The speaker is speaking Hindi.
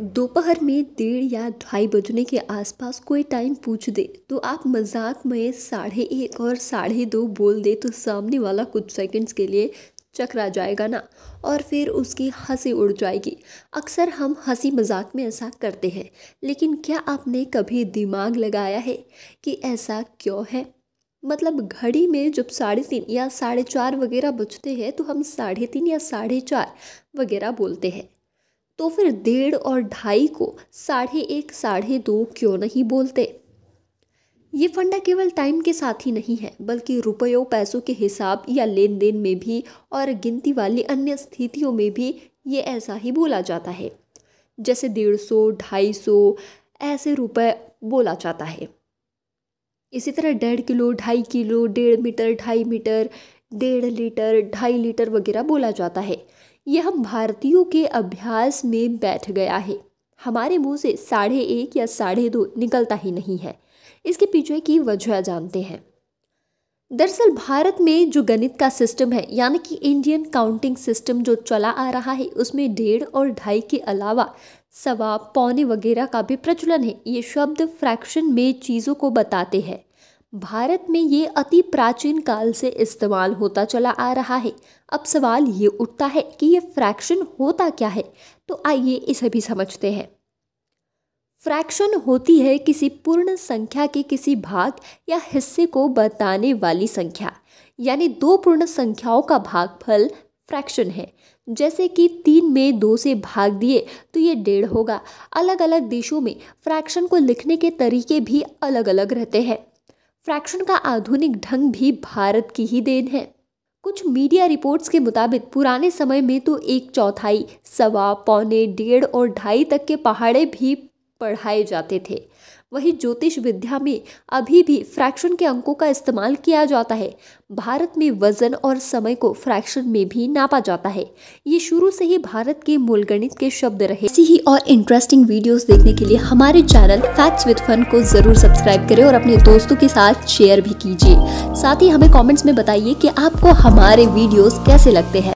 दोपहर में डेढ़ या ढाई बजने के आसपास कोई टाइम पूछ दे तो आप मजाक में साढ़े एक और साढ़े दो बोल दे तो सामने वाला कुछ सेकंड्स के लिए चकरा जाएगा ना और फिर उसकी हंसी उड़ जाएगी अक्सर हम हंसी मजाक में ऐसा करते हैं लेकिन क्या आपने कभी दिमाग लगाया है कि ऐसा क्यों है मतलब घड़ी में जब साढ़े तीन या साढ़े चार वगैरह बजते हैं तो हम साढ़े तीन या साढ़े चार वगैरह बोलते हैं तो फिर डेढ़ और ढाई को साढ़े एक साढ़े दो क्यों नहीं बोलते ये फंडा केवल टाइम के साथ ही नहीं है बल्कि रुपयों पैसों के हिसाब या लेन देन में भी और गिनती वाली अन्य स्थितियों में भी ये ऐसा ही बोला जाता है जैसे डेढ़ सौ ढाई सौ ऐसे रुपए बोला जाता है इसी तरह डेढ़ किलो ढाई किलो डेढ़ मीटर ढाई मीटर डेढ़ लीटर ढाई लीटर वगैरह बोला जाता है यह भारतीयों के अभ्यास में बैठ गया है हमारे मुंह से साढ़े एक या साढ़े दो निकलता ही नहीं है इसके पीछे की वजह जानते हैं दरअसल भारत में जो गणित का सिस्टम है यानी कि इंडियन काउंटिंग सिस्टम जो चला आ रहा है उसमें डेढ़ और ढाई के अलावा सवा पौने वगैरह का भी प्रचलन है ये शब्द फ्रैक्शन में चीज़ों को बताते हैं भारत में ये अति प्राचीन काल से इस्तेमाल होता चला आ रहा है अब सवाल ये उठता है कि ये फ्रैक्शन होता क्या है तो आइए इसे भी समझते हैं फ्रैक्शन होती है किसी पूर्ण संख्या के किसी भाग या हिस्से को बताने वाली संख्या यानी दो पूर्ण संख्याओं का भागफल फ्रैक्शन है जैसे कि तीन में दो से भाग दिए तो ये डेढ़ होगा अलग अलग देशों में फ्रैक्शन को लिखने के तरीके भी अलग अलग रहते हैं फ्रैक्शन का आधुनिक ढंग भी भारत की ही देन है कुछ मीडिया रिपोर्ट्स के मुताबिक पुराने समय में तो एक चौथाई सवा पौने डेढ़ और ढाई तक के पहाड़े भी पढ़ाए जाते थे वहीं ज्योतिष विद्या में अभी भी फ्रैक्शन के अंकों का इस्तेमाल किया जाता है भारत में वजन और समय को फ्रैक्शन में भी नापा जाता है ये शुरू से ही भारत के मूल गणित के शब्द रहे ऐसी ही और इंटरेस्टिंग वीडियोस देखने के लिए हमारे चैनल फैक्ट्स विद फन को जरूर सब्सक्राइब करें और अपने दोस्तों के साथ शेयर भी कीजिए साथ ही हमें कॉमेंट्स में बताइए की आपको हमारे वीडियोज कैसे लगते हैं